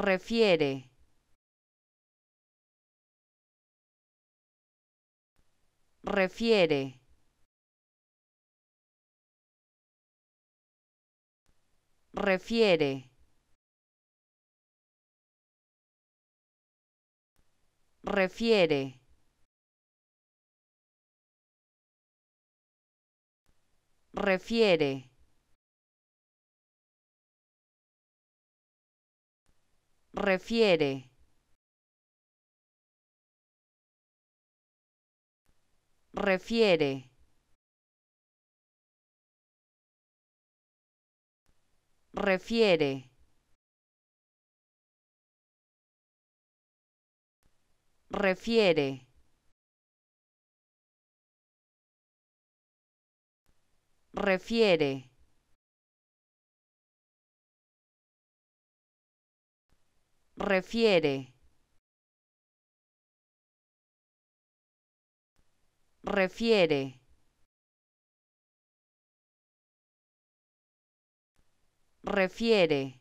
refiere. Refiere. Refiere. Refiere. Refiere. refiere, refiere, refiere, refiere. refiere refiere, refiere, refiere.